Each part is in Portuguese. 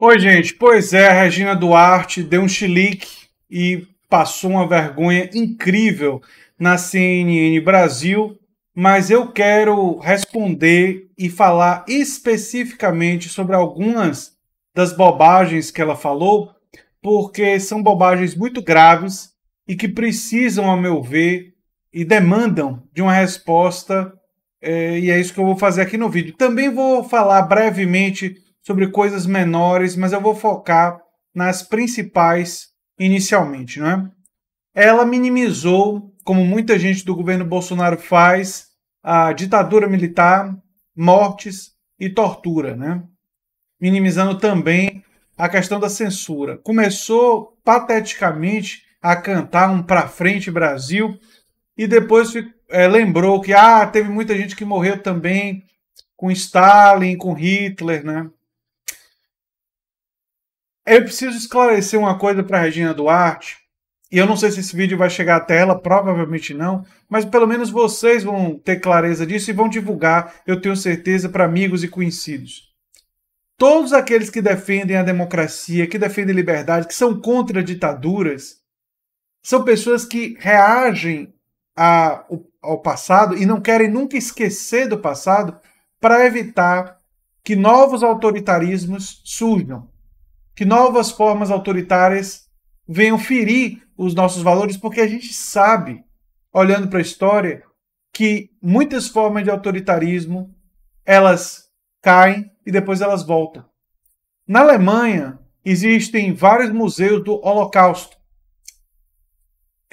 Oi, gente. Pois é, Regina Duarte deu um chilique e passou uma vergonha incrível na CNN Brasil, mas eu quero responder e falar especificamente sobre algumas das bobagens que ela falou, porque são bobagens muito graves e que precisam, a meu ver, e demandam de uma resposta, é, e é isso que eu vou fazer aqui no vídeo. Também vou falar brevemente sobre coisas menores, mas eu vou focar nas principais inicialmente, não é? Ela minimizou, como muita gente do governo Bolsonaro faz, a ditadura militar, mortes e tortura, né? Minimizando também a questão da censura. Começou pateticamente a cantar um para frente Brasil e depois é, lembrou que ah, teve muita gente que morreu também com Stalin, com Hitler, né? Eu preciso esclarecer uma coisa para Regina Duarte. E eu não sei se esse vídeo vai chegar até ela, provavelmente não, mas pelo menos vocês vão ter clareza disso e vão divulgar, eu tenho certeza, para amigos e conhecidos. Todos aqueles que defendem a democracia, que defendem liberdade, que são contra ditaduras, são pessoas que reagem a, ao passado e não querem nunca esquecer do passado para evitar que novos autoritarismos surjam que novas formas autoritárias venham ferir os nossos valores, porque a gente sabe, olhando para a história, que muitas formas de autoritarismo elas caem e depois elas voltam. Na Alemanha existem vários museus do Holocausto.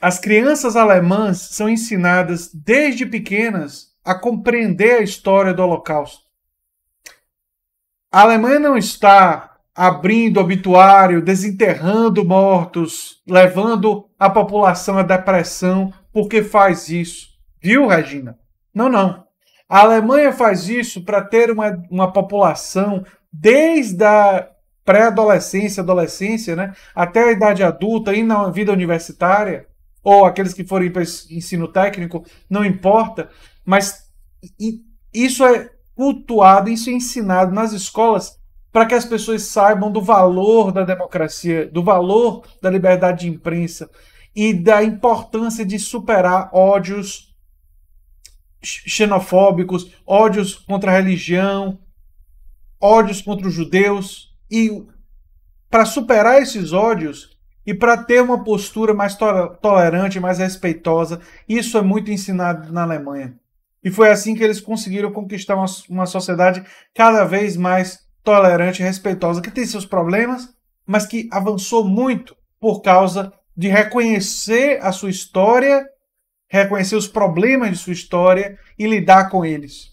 As crianças alemãs são ensinadas desde pequenas a compreender a história do Holocausto. A Alemanha não está abrindo obituário, desenterrando mortos, levando a população à depressão, porque faz isso. Viu, Regina? Não, não. A Alemanha faz isso para ter uma, uma população desde a pré-adolescência, adolescência, né, até a idade adulta e na vida universitária, ou aqueles que forem para ensino técnico, não importa, mas isso é cultuado, isso é ensinado nas escolas para que as pessoas saibam do valor da democracia, do valor da liberdade de imprensa e da importância de superar ódios xenofóbicos, ódios contra a religião, ódios contra os judeus e para superar esses ódios e para ter uma postura mais tolerante, mais respeitosa, isso é muito ensinado na Alemanha. E foi assim que eles conseguiram conquistar uma, uma sociedade cada vez mais tolerante e respeitosa, que tem seus problemas, mas que avançou muito por causa de reconhecer a sua história, reconhecer os problemas de sua história e lidar com eles.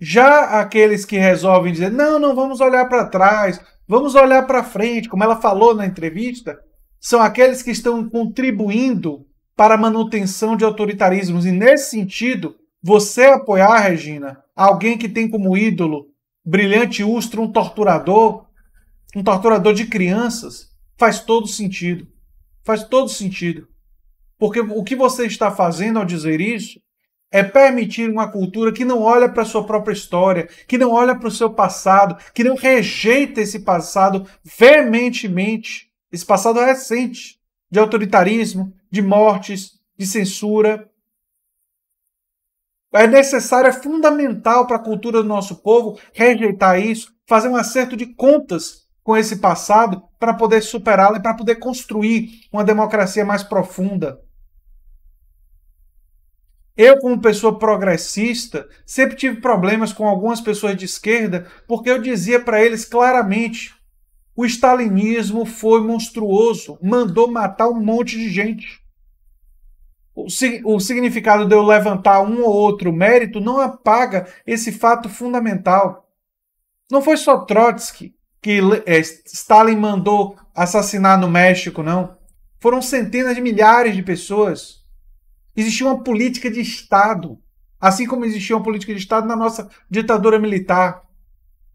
Já aqueles que resolvem dizer: não, não vamos olhar para trás, vamos olhar para frente, como ela falou na entrevista, são aqueles que estão contribuindo para a manutenção de autoritarismos. E nesse sentido, você apoiar, Regina, alguém que tem como ídolo brilhante Ustro, um torturador, um torturador de crianças, faz todo sentido. Faz todo sentido. Porque o que você está fazendo ao dizer isso é permitir uma cultura que não olha para a sua própria história, que não olha para o seu passado, que não rejeita esse passado veementemente, esse passado é recente de autoritarismo, de mortes, de censura, é necessário, é fundamental para a cultura do nosso povo rejeitar isso, fazer um acerto de contas com esse passado para poder superá-lo e para poder construir uma democracia mais profunda. Eu, como pessoa progressista, sempre tive problemas com algumas pessoas de esquerda porque eu dizia para eles claramente: o stalinismo foi monstruoso, mandou matar um monte de gente o, significado de eu levantar um ou outro mérito não apaga esse fato fundamental. Não foi só Trotsky que é, Stalin mandou assassinar no México, não. Foram centenas de milhares de pessoas. Existia uma política de Estado, assim como existia uma política de Estado na nossa ditadura militar.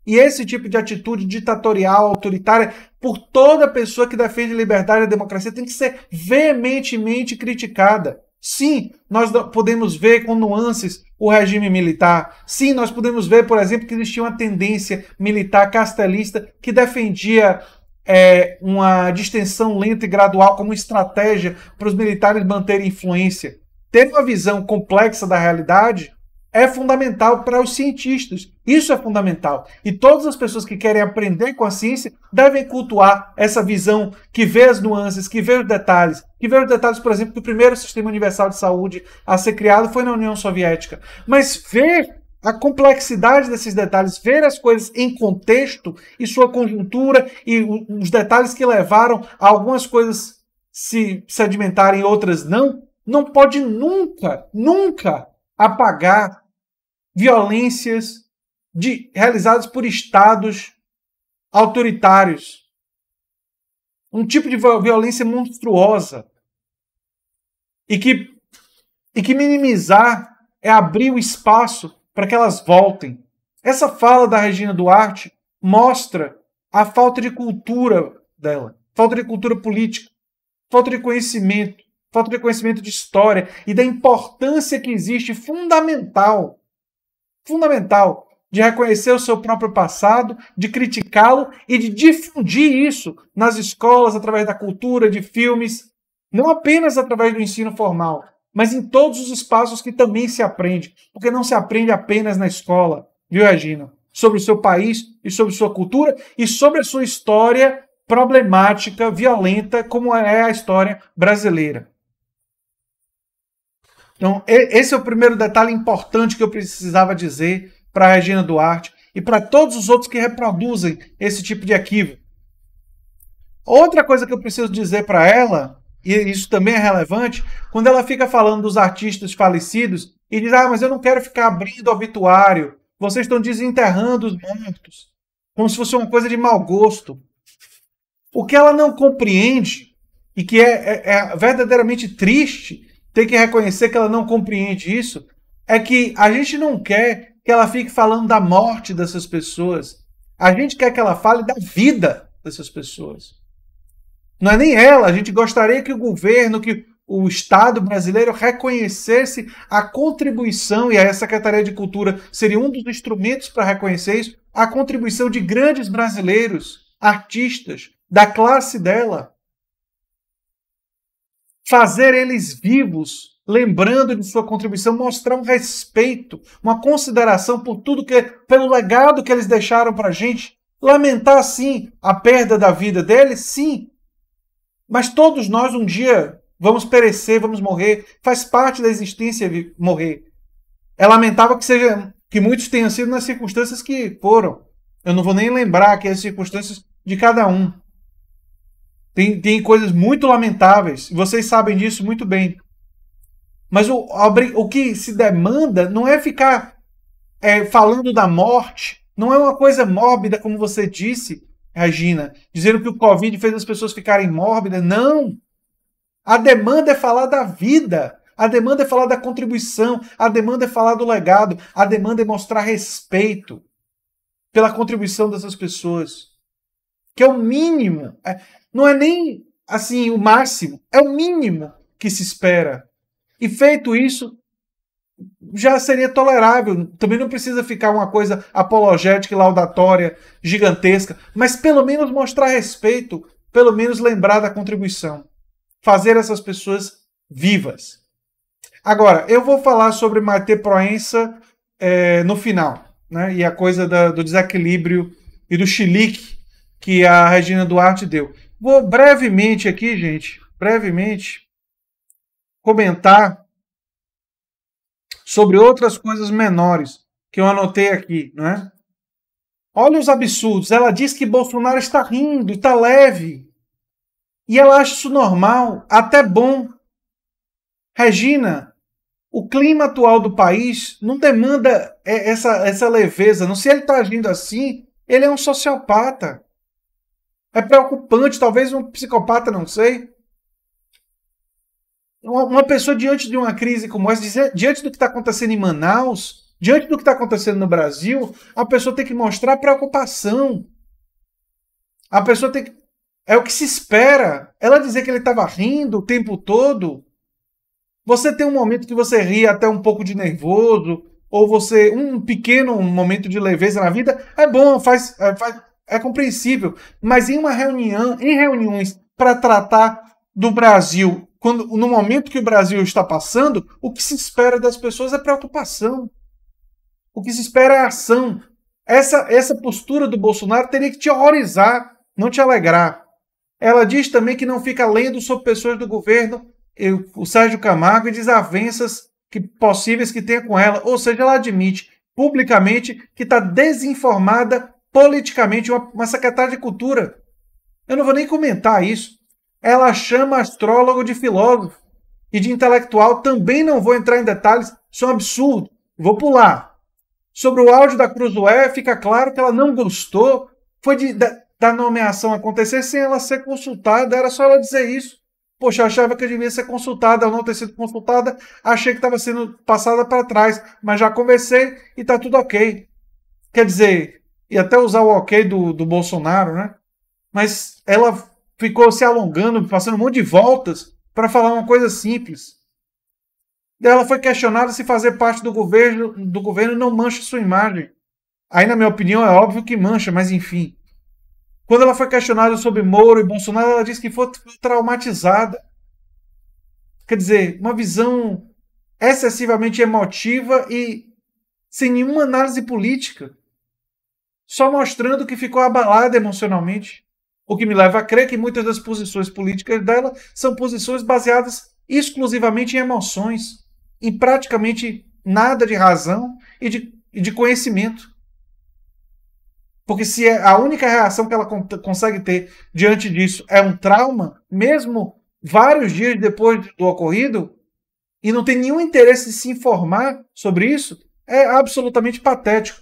E esse tipo de atitude ditatorial, autoritária, por toda pessoa que defende liberdade e democracia, tem que ser veementemente criticada. Sim, nós podemos ver com nuances o regime militar. Sim, nós podemos ver, por exemplo, que existia uma tendência militar castelista que defendia é, uma distensão lenta e gradual como estratégia para os militares manterem influência. Ter uma visão complexa da realidade é fundamental para os cientistas. Isso é fundamental. E todas as pessoas que querem aprender com a ciência devem cultuar essa visão que vê as nuances, que vê os detalhes, que vê os detalhes, por exemplo, do primeiro sistema universal de saúde a ser criado foi na União Soviética. Mas ver a complexidade desses detalhes, ver as coisas em contexto e sua conjuntura e os detalhes que levaram a algumas coisas se sedimentarem e outras não, não pode nunca, nunca apagar violências de, realizadas por estados autoritários. Um tipo de violência monstruosa. E que, e que minimizar é abrir o espaço para que elas voltem. Essa fala da Regina Duarte mostra a falta de cultura dela, falta de cultura política, falta de conhecimento, falta de conhecimento de história e da importância que existe fundamental, fundamental, de reconhecer o seu próprio passado, de criticá-lo e de difundir isso nas escolas através da cultura, de filmes, não apenas através do ensino formal, mas em todos os espaços que também se aprende, porque não se aprende apenas na escola, viu, Regina? Sobre o seu país e sobre sua cultura e sobre a sua história problemática, violenta, como é a história brasileira. Então, esse é o primeiro detalhe importante que eu precisava dizer para a Regina Duarte e para todos os outros que reproduzem esse tipo de equívoco. Outra coisa que eu preciso dizer para ela, e isso também é relevante, quando ela fica falando dos artistas falecidos e diz: Ah, mas eu não quero ficar abrindo obituário, vocês estão desenterrando os mortos, como se fosse uma coisa de mau gosto. O que ela não compreende, e que é, é, é verdadeiramente triste, tem que reconhecer que ela não compreende isso, é que a gente não quer que ela fique falando da morte dessas pessoas. A gente quer que ela fale da vida dessas pessoas. Não é nem ela, a gente gostaria que o governo, que o Estado brasileiro reconhecesse a contribuição, e a Secretaria de Cultura seria um dos instrumentos para reconhecer isso, a contribuição de grandes brasileiros, artistas, da classe dela, fazer eles vivos, lembrando de sua contribuição, mostrar um respeito, uma consideração por tudo que, pelo legado que eles deixaram para a gente. Lamentar, sim, a perda da vida deles, sim. Mas todos nós um dia vamos perecer, vamos morrer. Faz parte da existência morrer. É lamentável que, seja, que muitos tenham sido nas circunstâncias que foram. Eu não vou nem lembrar aqui as circunstâncias de cada um. Tem, tem coisas muito lamentáveis. Vocês sabem disso muito bem. Mas o, o que se demanda não é ficar é, falando da morte. Não é uma coisa mórbida, como você disse, Regina, dizendo que o Covid fez as pessoas ficarem mórbidas. Não! A demanda é falar da vida. A demanda é falar da contribuição. A demanda é falar do legado. A demanda é mostrar respeito pela contribuição dessas pessoas que é o mínimo, é, não é nem assim o máximo, é o mínimo que se espera. E feito isso, já seria tolerável. Também não precisa ficar uma coisa apologética e laudatória gigantesca, mas pelo menos mostrar respeito, pelo menos lembrar da contribuição, fazer essas pessoas vivas. Agora, eu vou falar sobre Maite Proença é, no final, né? E a coisa da, do desequilíbrio e do xilique que a Regina Duarte deu. Vou brevemente aqui, gente, brevemente comentar sobre outras coisas menores que eu anotei aqui, não é? Olha os absurdos. Ela diz que Bolsonaro está rindo, está leve. E ela acha isso normal, até bom. Regina, o clima atual do país não demanda é, essa, essa leveza. Não se ele está agindo assim, ele é um sociopata. É preocupante, talvez um psicopata, não sei. Uma pessoa diante de uma crise como essa, diante do que está acontecendo em Manaus, diante do que está acontecendo no Brasil, a pessoa tem que mostrar preocupação. A pessoa tem que. É o que se espera. Ela dizer que ele estava rindo o tempo todo. Você tem um momento que você ri até um pouco de nervoso, ou você. Um pequeno momento de leveza na vida, é bom, faz, é, faz é compreensível, mas em uma reunião, em reuniões para tratar do Brasil, quando no momento que o Brasil está passando, o que se espera das pessoas é preocupação. O que se espera é ação. Essa essa postura do Bolsonaro teria que te horrorizar, não te alegrar. Ela diz também que não fica lendo sobre pessoas do governo, eu, o Sérgio Camargo, e desavenças que, possíveis que tenha com ela. Ou seja, ela admite publicamente que está desinformada politicamente, uma, uma secretária de cultura. Eu não vou nem comentar isso. Ela chama astrólogo de filósofo e de intelectual. Também não vou entrar em detalhes, isso é um absurdo. Vou pular. Sobre o áudio da Cruzoé, fica claro que ela não gostou. Foi de, da, da nomeação acontecer sem ela ser consultada. Era só ela dizer isso. Poxa, achava que eu devia ser consultada, ao não ter sido consultada, achei que estava sendo passada para trás, mas já conversei e está tudo ok. Quer dizer, e até usar o ok do, do Bolsonaro, né? Mas ela ficou se alongando, passando um monte de voltas para falar uma coisa simples. Daí ela foi questionada se fazer parte do governo, do governo não mancha sua imagem. Aí, na minha opinião, é óbvio que mancha, mas enfim. Quando ela foi questionada sobre Moro e Bolsonaro, ela disse que foi traumatizada. Quer dizer, uma visão excessivamente emotiva e sem nenhuma análise política só mostrando que ficou abalada emocionalmente. O que me leva a crer que muitas das posições políticas dela são posições baseadas exclusivamente em emoções, em praticamente nada de razão e de, e de conhecimento. Porque se é a única reação que ela consegue ter diante disso é um trauma, mesmo vários dias depois do ocorrido, e não tem nenhum interesse em se informar sobre isso, é absolutamente patético.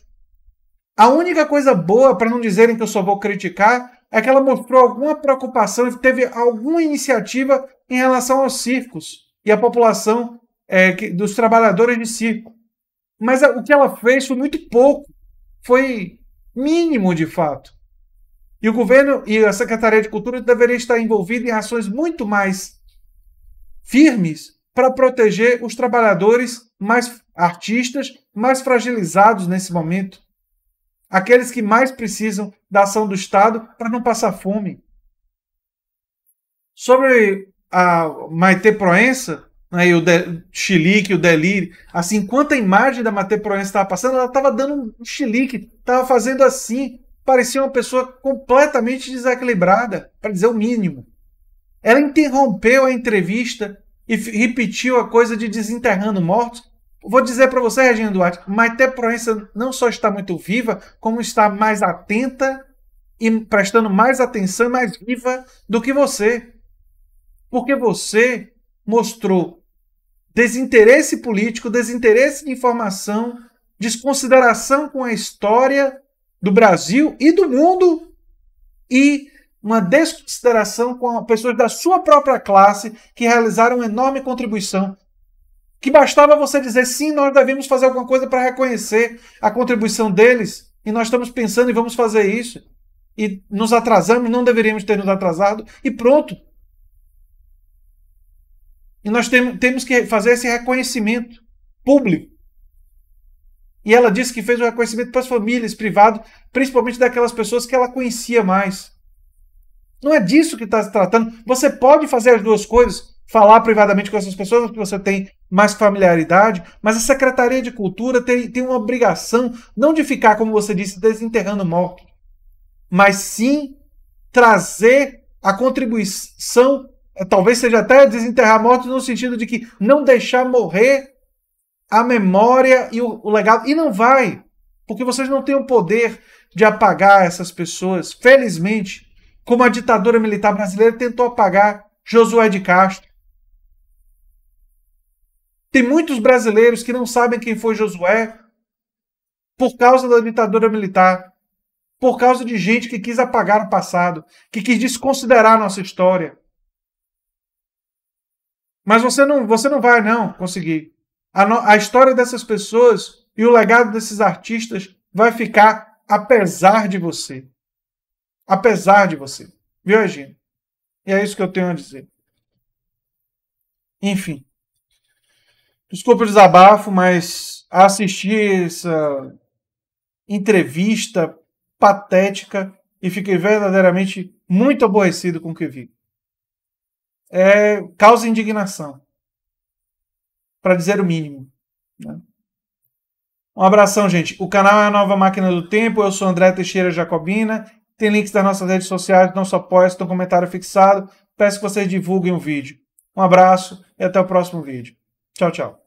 A única coisa boa, para não dizerem que eu só vou criticar, é que ela mostrou alguma preocupação e teve alguma iniciativa em relação aos circos e à população é, que, dos trabalhadores de circo. Mas o que ela fez foi muito pouco, foi mínimo de fato. E o governo e a Secretaria de Cultura deveriam estar envolvidos em ações muito mais firmes para proteger os trabalhadores mais artistas mais fragilizados nesse momento aqueles que mais precisam da ação do Estado para não passar fome. Sobre a Maite Proença, né, o de, chilique, o delírio, assim, enquanto a imagem da Maite Proença estava passando, ela estava dando um chilique, estava fazendo assim, parecia uma pessoa completamente desequilibrada, para dizer o mínimo. Ela interrompeu a entrevista e repetiu a coisa de desenterrando mortos Vou dizer para você, Regina Duarte, Maite Proença não só está muito viva, como está mais atenta e prestando mais atenção, mais viva do que você. Porque você mostrou desinteresse político, desinteresse de informação, desconsideração com a história do Brasil e do mundo e uma desconsideração com pessoas da sua própria classe que realizaram uma enorme contribuição que bastava você dizer sim, nós devemos fazer alguma coisa para reconhecer a contribuição deles, e nós estamos pensando e vamos fazer isso, e nos atrasamos, não deveríamos ter nos atrasado, e pronto. E nós tem, temos que fazer esse reconhecimento público. E ela disse que fez o reconhecimento para as famílias, privado, principalmente daquelas pessoas que ela conhecia mais. Não é disso que está se tratando. Você pode fazer as duas coisas, falar privadamente com essas pessoas, porque você tem mais familiaridade, mas a Secretaria de Cultura tem, tem uma obrigação não de ficar, como você disse, desenterrando mortos, mas sim trazer a contribuição, eh, talvez seja até desenterrar mortos no sentido de que não deixar morrer a memória e o, o legado. E não vai, porque vocês não têm o poder de apagar essas pessoas. Felizmente, como a ditadura militar brasileira tentou apagar Josué de Castro, tem muitos brasileiros que não sabem quem foi Josué por causa da ditadura militar, por causa de gente que quis apagar o passado, que quis desconsiderar a nossa história. Mas você não, você não vai não conseguir. A, no, a história dessas pessoas e o legado desses artistas vai ficar apesar de você. Apesar de você. Viu, Regina? E é isso que eu tenho a dizer. Enfim. Desculpa o desabafo, mas assisti essa entrevista patética e fiquei verdadeiramente muito aborrecido com o que vi. É, causa indignação, para dizer o mínimo. Né? Um abração, gente. O canal é a nova máquina do tempo. Eu sou André Teixeira Jacobina. Tem links das nossas redes sociais, não só post, tem um comentário fixado. Peço que vocês divulguem o vídeo. Um abraço e até o próximo vídeo. Tchau, tchau.